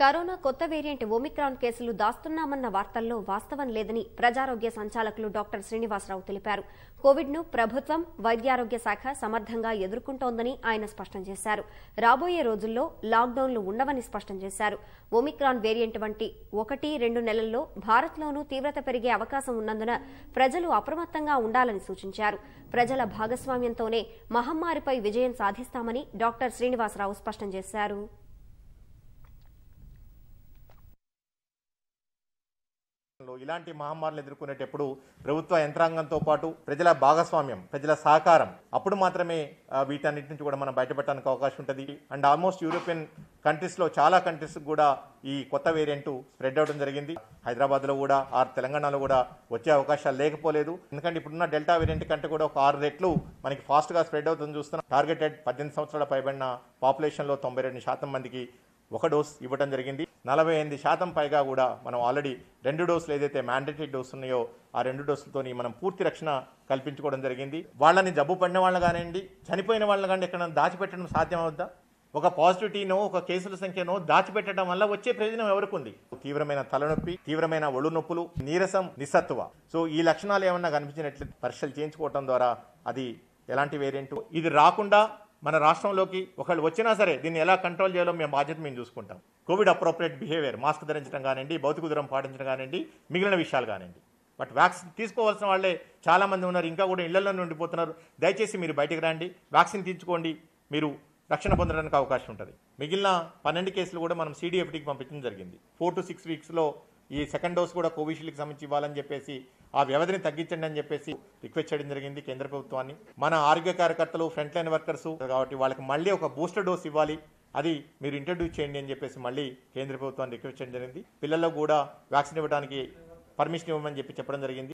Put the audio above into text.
corona కొత్త variant Omicron కేసులు దాస్తున్నామన్న వార్తల్లో వాస్తవం లేదని ప్రజారోగ్య సంచాలకులు డాక్టర్ శ్రీనివాసరావు తెలిపారు కోవిడ్ను ప్రభుత్వం వైద్యారోగ్య శాఖ సమర్థంగా ఎదుర్కొంటోందని ఆయన స్పష్టం చేశారు రాబోయే రోజుల్లో లాక్డౌన్లు ఉండవని స్పష్టం చేశారు ఒమిక్రాన్ వేరియంట్ వంటి ఒకటి రెండు నెలల్లో భారత్లోనూ తీవ్రత పెరిగే అవకాశం ఉన్నందున ప్రజలు అప్రమత్తంగా ఉండాలని సూచించారు ప్రజల భాగస్వామ్యంతోనే మహమ్మారిపై విజయం సాధిస్తామని డాక్టర్ శ్రీనివాసరావు స్పష్టం చేశారు ఇలాంటి మహమ్మారులు ఎదుర్కొనేటప్పుడు ప్రభుత్వ యంత్రాంగంతో పాటు ప్రజల భాగస్వామ్యం ప్రజల సహకారం అప్పుడు మాత్రమే వీటన్నిటి నుంచి కూడా మనం బయటపెట్టడానికి అవకాశం ఉంటుంది అండ్ ఆల్మోస్ట్ యూరోపియన్ కంట్రీస్లో చాలా కంట్రీస్ కూడా ఈ కొత్త వేరియంట్ స్ప్రెడ్ అవడం జరిగింది హైదరాబాద్లో కూడా ఆరు తెలంగాణలో కూడా వచ్చే అవకాశాలు లేకపోలేదు ఎందుకంటే ఇప్పుడున్న డెల్టా వేరియంట్ కంటే కూడా ఒక ఆరు రెట్లు మనకి ఫాస్ట్గా స్ప్రెడ్ అవుతుంది చూస్తున్నాం టార్గెటెడ్ పద్దెనిమిది సంవత్సరాల పైబడిన పాపులేషన్లో తొంభై రెండు శాతం మందికి ఒక డోస్ ఇవ్వడం జరిగింది నలభై ఎనిమిది శాతం పైగా కూడా మనం ఆల్రెడీ రెండు డోసులు ఏదైతే మ్యాండేటరీ డోస్ ఉన్నాయో ఆ రెండు డోసులతో మనం పూర్తి రక్షణ కల్పించుకోవడం జరిగింది వాళ్ళని జబ్బు పడిన వాళ్ళు కానివ్వండి చనిపోయిన వాళ్ళని కానీ ఎక్కడ దాచిపెట్టడం సాధ్యం అవుద్దా ఒక పాజిటివిటీనో ఒక కేసుల సంఖ్యనో దాచిపెట్టడం వల్ల వచ్చే ప్రయోజనం ఎవరికి ఉంది తీవ్రమైన తలనొప్పి తీవ్రమైన ఒళ్ళు నొప్పులు నీరసం నిస్సత్వ సో ఈ లక్షణాలు ఏమన్నా కనిపించినట్లు పరీక్షలు చేయించుకోవడం ద్వారా అది ఎలాంటి వేరియంట్ ఇది రాకుండా మన రాష్ట్రంలోకి ఒకళ్ళు వచ్చినా సరే దీన్ని ఎలా కంట్రోల్ చేయాలో మేము బాధ్యత మేము చూసుకుంటాం కోవిడ్ అప్రోప్రియేట్ బిహేవియర్ మాస్క్ ధరించడం కానివ్వండి భౌతిక దూరం పాటించడం కానివ్వండి మిగిలిన విషయాలు కానివ్వండి బట్ వ్యాక్సిన్ తీసుకోవాల్సిన వాళ్ళే చాలామంది ఉన్నారు ఇంకా కూడా ఇళ్లలో ఉండిపోతున్నారు దయచేసి మీరు బయటకు రండి వ్యాక్సిన్ తీసుకోండి మీరు రక్షణ పొందడానికి అవకాశం ఉంటుంది మిగిలిన పన్నెండు కేసులు కూడా మనం సీడీఎఫ్టీకి పంపించడం జరిగింది ఫోర్ టు సిక్స్ వీక్స్లో ఈ సెకండ్ డోస్ కూడా కోవిషీల్డ్కి సంబంధించి ఇవ్వాలని చెప్పేసి ఆ వ్యవధిని తగ్గించండి అని చెప్పేసి రిక్వెస్ట్ చేయడం జరిగింది కేంద్ర ప్రభుత్వాన్ని మన ఆరోగ్య కార్యకర్తలు ఫ్రంట్ లైన్ వర్కర్స్ కాబట్టి వాళ్ళకి మళ్ళీ ఒక బూస్టర్ డోస్ ఇవ్వాలి అది మీరు ఇంట్రడ్యూస్ చేయండి అని చెప్పేసి మళ్ళీ కేంద్ర ప్రభుత్వాన్ని రిక్వెస్ట్ చేయడం జరిగింది పిల్లలకు కూడా వ్యాక్సిన్ ఇవ్వడానికి పర్మిషన్ ఇవ్వమని చెప్పి చెప్పడం జరిగింది